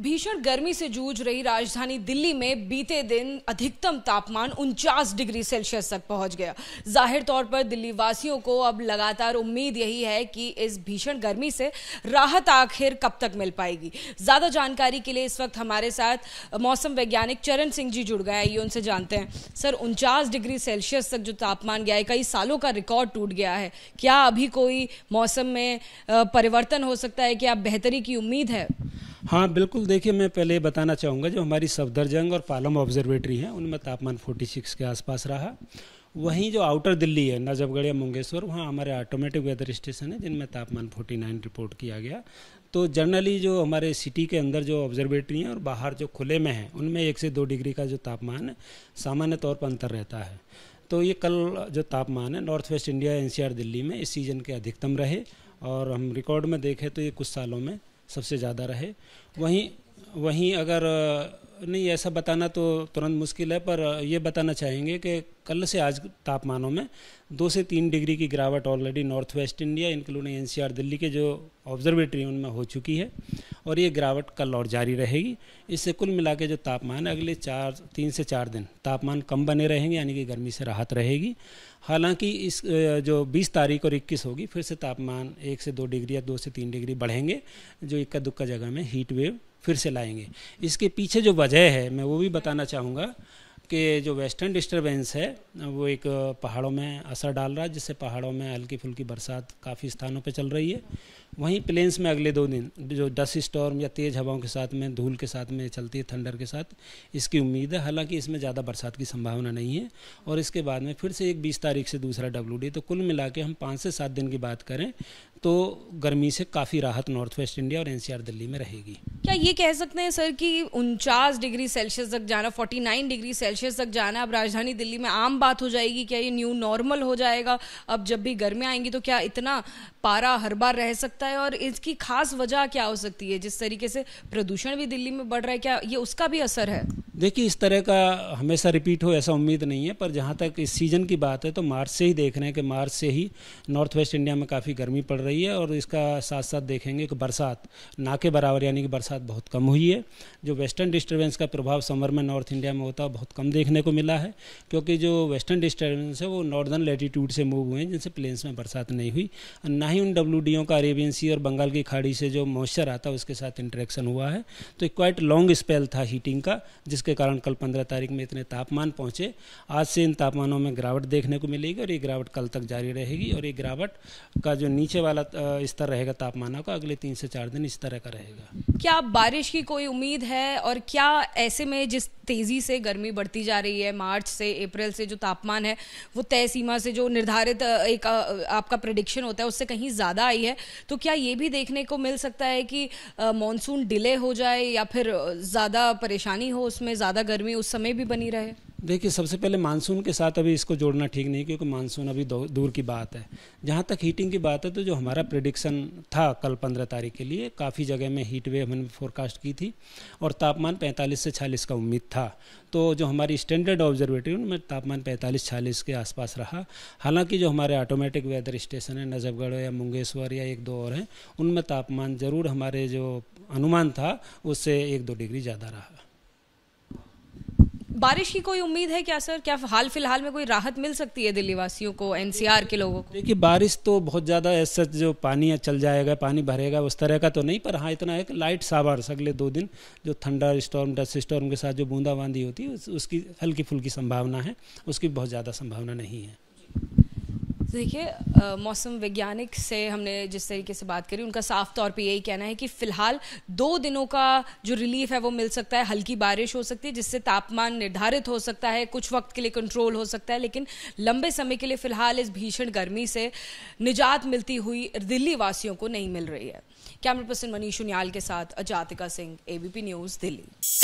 भीषण गर्मी से जूझ रही राजधानी दिल्ली में बीते दिन अधिकतम तापमान उनचास डिग्री सेल्सियस तक पहुंच गया जाहिर तौर पर दिल्ली वासियों को अब लगातार उम्मीद यही है कि इस भीषण गर्मी से राहत आखिर कब तक मिल पाएगी ज्यादा जानकारी के लिए इस वक्त हमारे साथ मौसम वैज्ञानिक चरण सिंह जी जुड़ गए ये उनसे जानते हैं सर उनचास डिग्री सेल्सियस तक जो तापमान गया है कई सालों का रिकॉर्ड टूट गया है क्या अभी कोई मौसम में परिवर्तन हो सकता है क्या बेहतरी की उम्मीद है हाँ बिल्कुल देखिए मैं पहले बताना चाहूँगा जो हमारी सफदरजंग और पालम ऑब्जर्वेटरी हैं उनमें तापमान 46 के आसपास रहा वहीं जो आउटर दिल्ली है नजफगढ़ या मुंगेश्वर वहाँ हमारे ऑटोमेटिक वेदर स्टेशन है जिनमें तापमान 49 रिपोर्ट किया गया तो जनरली जो हमारे सिटी के अंदर जो ऑब्जर्वेटरी हैं और बाहर जो खुले में हैं उनमें एक से दो डिग्री का जो तापमान है सामान्य तौर पर अंतर रहता है तो ये कल जो तापमान है north west India NCR Delhi में इस सीज़न के अधिकतम रहे और हम रिकॉर्ड में देखें तो ये कुछ सालों में सबसे ज़्यादा रहे वहीं वहीं अगर नहीं ऐसा बताना तो तुरंत मुश्किल है पर ये बताना चाहेंगे कि कल से आज तापमानों में दो से तीन डिग्री की गिरावट already north west India including NCR Delhi के जो ऑब्जर्वेटरी उनमें हो चुकी है और ये गिरावट कल और जारी रहेगी इससे कुल मिला के जो तापमान है अगले चार तीन से चार दिन तापमान कम बने रहेंगे यानी कि गर्मी से राहत रहेगी हालांकि इस जो 20 तारीख और 21 होगी फिर से तापमान एक से दो डिग्री या दो से तीन डिग्री बढ़ेंगे जो इक्का दुक्का जगह में हीट वेव फिर से लाएंगे इसके पीछे जो वजह है मैं वो भी बताना चाहूँगा कि जो वेस्टर्न डिस्टरबेंस है वो एक पहाड़ों में असर डाल रहा है जिससे पहाड़ों में हल्की फुल्की बरसात काफ़ी स्थानों पर चल रही है वहीं प्लेन्स में अगले दो दिन जो डस्ट स्टॉर्म या तेज़ हवाओं के साथ में धूल के साथ में चलती है थंडर के साथ इसकी उम्मीद है हालांकि इसमें ज़्यादा बरसात की संभावना नहीं है और इसके बाद में फिर से एक बीस तारीख से दूसरा डब्ल्यू तो कुल मिला के हम पाँच से सात दिन की बात करें तो गर्मी से काफ़ी राहत नॉर्थ वेस्ट इंडिया और एन दिल्ली में रहेगी क्या ये कह सकते हैं सर कि उनचास डिग्री सेल्सियस तक जाना फोर्टी डिग्री सेल्सियस तक जाना अब राजधानी दिल्ली में आम बात हो जाएगी क्या ये न्यू नॉर्मल हो जाएगा अब जब भी गर्मी आएंगी तो क्या इतना पारा हर बार रह सकता है और इसकी खास वजह क्या हो सकती है जिस तरीके से प्रदूषण भी दिल्ली में बढ़ रहा है क्या ये उसका भी असर है देखिए इस तरह का हमेशा रिपीट हो ऐसा उम्मीद नहीं है पर जहाँ तक इस सीज़न की बात है तो मार्च से ही देख रहे हैं कि मार्च से ही नॉर्थ वेस्ट इंडिया में काफ़ी गर्मी पड़ रही है और इसका साथ साथ देखेंगे कि बरसात ना के बराबर यानी कि बरसात बहुत कम हुई है जो वेस्टर्न डिस्टर्बेंस का प्रभाव समर में नॉर्थ इंडिया में होता है बहुत कम देखने को मिला है क्योंकि जो वेस्टर्न डिस्टर्बेंस है वो नॉर्दर्न लेटीट्यूड से मूव हुए हैं जिनसे प्लेन्स में बरसात नहीं हुई ना ही उन डब्ल्यू का अरेबियन सी और बंगाल की खाड़ी से जो मॉइस्चर आता है उसके साथ इंट्रैक्शन हुआ है तो एक क्वाइट लॉन्ग स्पेल था हीटिंग का जिस जिसके कारण कल पंद्रह तारीख में इतने तापमान पहुंचे आज से इन तापमानों में गिरावट देखने को मिलेगी और ये गिरावट कल तक जारी रहेगी और ये गिरावट का जो नीचे वाला स्तर रहेगा तापमान का अगले तीन से चार दिन इस तरह का रहेगा क्या बारिश की कोई उम्मीद है और क्या ऐसे में जिस तेज़ी से गर्मी बढ़ती जा रही है मार्च से अप्रैल से जो तापमान है वो तय सीमा से जो निर्धारित एक आपका प्रडिक्शन होता है उससे कहीं ज़्यादा आई है तो क्या ये भी देखने को मिल सकता है कि मानसून डिले हो जाए या फिर ज़्यादा परेशानी हो उसमें ज़्यादा गर्मी उस समय भी बनी रहे देखिए सबसे पहले मानसून के साथ अभी इसको जोड़ना ठीक नहीं क्योंकि मानसून अभी दूर की बात है जहाँ तक हीटिंग की बात है तो जो हमारा प्रिडिक्शन था कल पंद्रह तारीख के लिए काफ़ी जगह में हीट वेव हमने फोरकास्ट की थी और तापमान पैंतालीस से छालीस का उम्मीद था तो जो हमारी स्टैंडर्ड ऑब्जर्वेटरी उनमें तापमान पैंतालीस छालीस के आसपास रहा हालांकि जो हमारे ऑटोमेटिक वेदर स्टेशन है नजफगढ़ या मुंगेश्वर या एक दो और हैं उनमें तापमान ज़रूर हमारे जो अनुमान था उससे एक दो डिग्री ज़्यादा रहा बारिश की कोई उम्मीद है क्या सर क्या हाल फिलहाल में कोई राहत मिल सकती है दिल्ली वासियों को एनसीआर के लोगों को देखिए बारिश तो बहुत ज़्यादा ऐसा जो पानी चल जाएगा पानी भरेगा उस तरह का तो नहीं पर हाँ इतना है कि लाइट सावर्स अगले दो दिन जो थंडर स्टॉर्म डस्ट स्टॉर्म के साथ जो बूंदाबांदी होती है उसकी हल्की फुल्की संभावना है उसकी बहुत ज़्यादा संभावना नहीं है देखिए मौसम वैज्ञानिक से हमने जिस तरीके से बात करी उनका साफ तौर पे यही कहना है कि फिलहाल दो दिनों का जो रिलीफ है वो मिल सकता है हल्की बारिश हो सकती है जिससे तापमान निर्धारित हो सकता है कुछ वक्त के लिए कंट्रोल हो सकता है लेकिन लंबे समय के लिए फिलहाल इस भीषण गर्मी से निजात मिलती हुई दिल्ली वासियों को नहीं मिल रही है कैमरा पर्सन मनीष उनियाल के साथ अजातिका सिंह एबीपी न्यूज़ दिल्ली